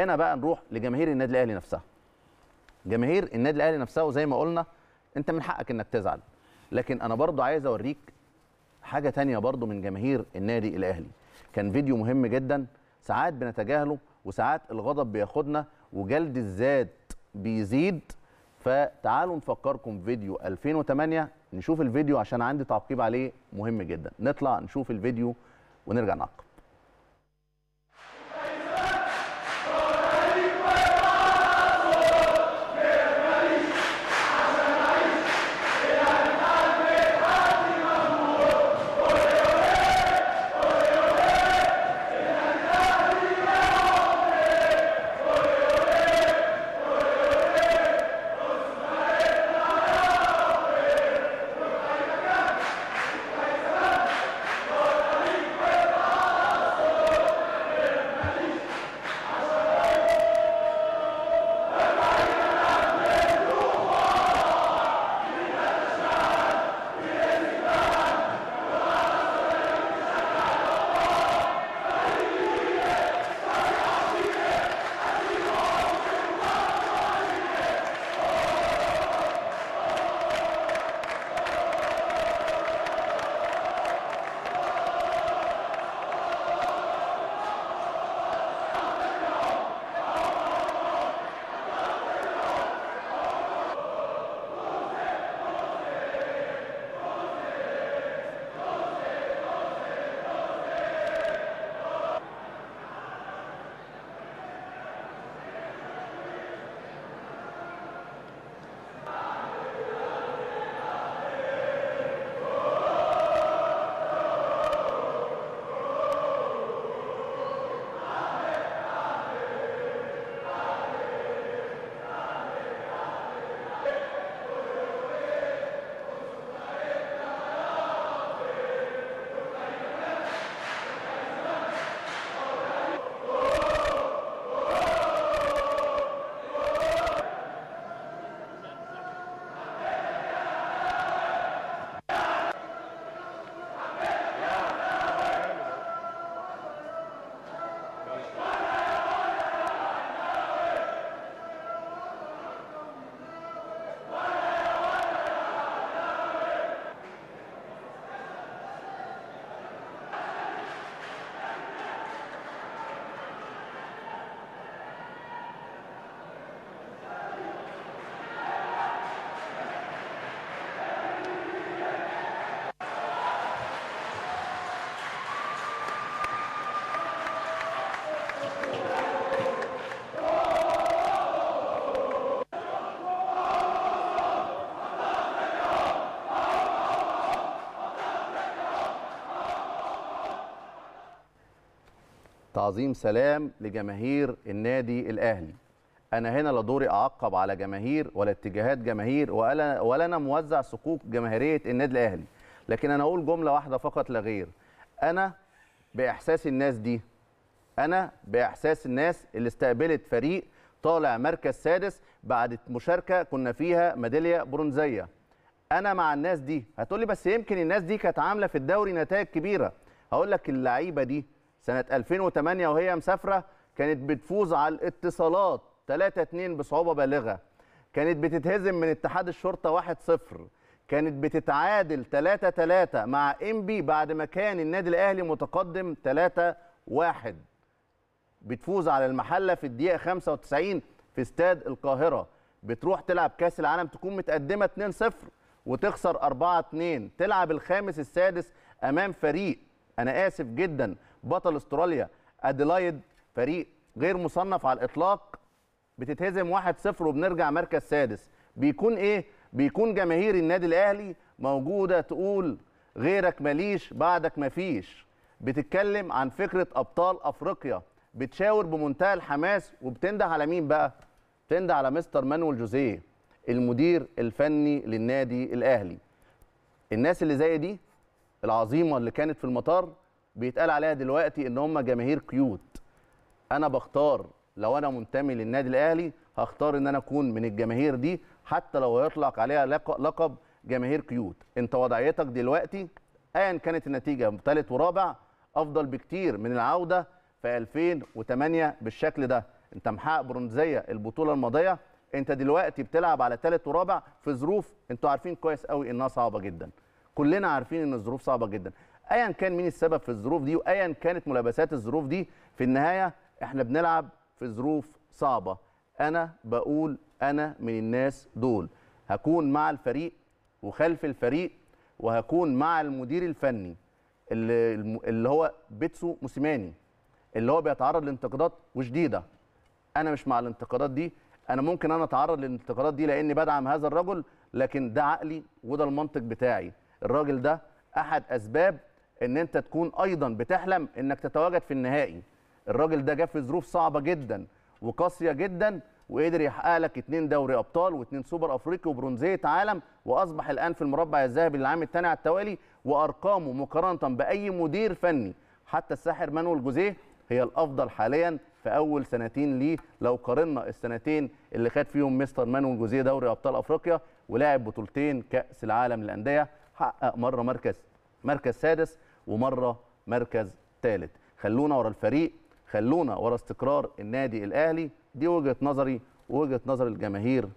هنا بقى نروح لجماهير النادي الاهلي نفسها جماهير النادي الاهلي نفسها وزي ما قلنا انت من حقك انك تزعل لكن انا برضو عايز اوريك حاجه تانية برضو من جماهير النادي الاهلي كان فيديو مهم جدا ساعات بنتجاهله وساعات الغضب بياخدنا وجلد الذات بيزيد فتعالوا نفكركم فيديو 2008 نشوف الفيديو عشان عندي تعقيب عليه مهم جدا نطلع نشوف الفيديو ونرجع نعقب تعظيم سلام لجماهير النادي الاهلي انا هنا لا دوري اعقب على جماهير ولا اتجاهات جماهير ولا ولا انا موزع صكوك جماهيريه النادي الاهلي لكن انا اقول جمله واحده فقط لا غير انا باحساس الناس دي انا باحساس الناس اللي استقبلت فريق طالع مركز سادس بعد مشاركه كنا فيها ميداليه برونزيه انا مع الناس دي هتقولي بس يمكن الناس دي كانت عامله في الدوري نتائج كبيره هقول لك اللعيبه دي سنه 2008 وهي مسافره كانت بتفوز على الاتصالات 3 2 بصعوبه بالغه كانت بتتهزم من اتحاد الشرطه 1 0 كانت بتتعادل 3 3 مع انبي بعد ما كان النادي الاهلي متقدم 3 1 بتفوز على المحله في الدقيقه 95 في استاد القاهره بتروح تلعب كاس العالم تكون متقدمه 2 0 وتخسر 4 2 تلعب الخامس السادس امام فريق انا اسف جدا بطل استراليا اديلايد فريق غير مصنف على الاطلاق بتتهزم 1-0 وبنرجع مركز سادس بيكون ايه بيكون جماهير النادي الاهلي موجوده تقول غيرك ماليش بعدك مفيش بتتكلم عن فكره ابطال افريقيا بتشاور بمنتهى الحماس وبتنده على مين بقى بتنده على مستر مانويل جوزيه المدير الفني للنادي الاهلي الناس اللي زي دي العظيمه اللي كانت في المطار بيتقال عليها دلوقتي ان هم جماهير كيوت انا بختار لو انا منتمي للنادي الاهلي هختار ان انا اكون من الجماهير دي حتى لو هيطلق عليها لقب جماهير كيوت انت وضعيتك دلوقتي ايا كانت النتيجه ثالث ورابع افضل بكتير من العوده في 2008 بالشكل ده انت محقق برونزيه البطوله الماضيه انت دلوقتي بتلعب على ثالث ورابع في ظروف انتوا عارفين كويس قوي انها صعبه جدا كلنا عارفين ان الظروف صعبه جدا ايا كان مين السبب في الظروف دي وايا كانت ملابسات الظروف دي في النهايه احنا بنلعب في ظروف صعبه انا بقول انا من الناس دول هكون مع الفريق وخلف الفريق وهكون مع المدير الفني اللي, اللي هو بيتسو موسيماني اللي هو بيتعرض لانتقادات وشديده انا مش مع الانتقادات دي انا ممكن انا اتعرض للانتقادات دي لاني بدعم هذا الرجل لكن ده عقلي وده المنطق بتاعي الراجل ده احد اسباب ان انت تكون ايضا بتحلم انك تتواجد في النهائي الراجل ده جه في ظروف صعبه جدا وقاسيه جدا وقدر يحقق لك اثنين دوري ابطال واثنين سوبر افريقي وبرونزيه عالم واصبح الان في المربع الذهبي للعام الثاني على التوالي وارقامه مقارنه باي مدير فني حتى الساحر مانويل جوزيه هي الافضل حاليا في اول سنتين ليه لو قارنا السنتين اللي خد فيهم مستر مانويل جوزيه دوري ابطال افريقيا ولعب بطولتين كاس العالم للانديه حقق مره مركز مركز سادس ومره مركز ثالث خلونا ورا الفريق خلونا ورا استقرار النادي الاهلي دي وجهه نظري ووجهه نظر الجماهير